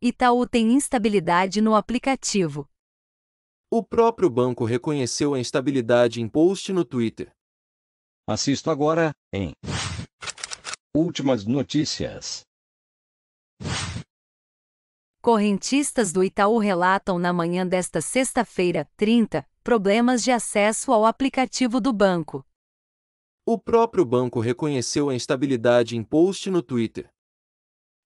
Itaú tem instabilidade no aplicativo. O próprio banco reconheceu a instabilidade em post no Twitter. Assisto agora, em Últimas notícias. Correntistas do Itaú relatam na manhã desta sexta-feira, 30, problemas de acesso ao aplicativo do banco. O próprio banco reconheceu a instabilidade em post no Twitter.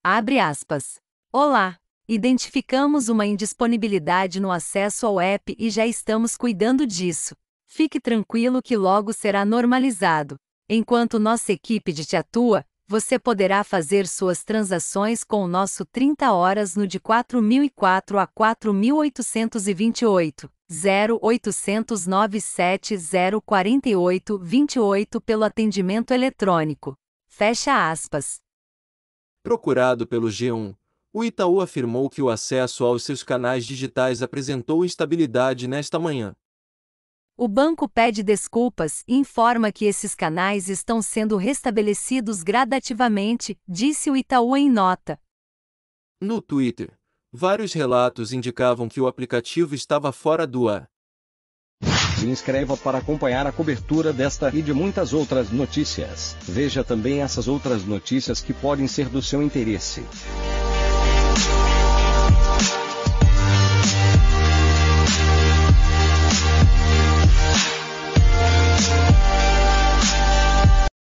Abre aspas. Olá, Identificamos uma indisponibilidade no acesso ao app e já estamos cuidando disso. Fique tranquilo que logo será normalizado. Enquanto nossa equipe de te atua, você poderá fazer suas transações com o nosso 30 horas no de 4004 a 4828 0800 97048 28 pelo atendimento eletrônico. Fecha aspas. Procurado pelo G1, o Itaú afirmou que o acesso aos seus canais digitais apresentou instabilidade nesta manhã. O banco pede desculpas e informa que esses canais estão sendo restabelecidos gradativamente, disse o Itaú em nota. No Twitter, vários relatos indicavam que o aplicativo estava fora do ar. Se inscreva para acompanhar a cobertura desta e de muitas outras notícias. Veja também essas outras notícias que podem ser do seu interesse.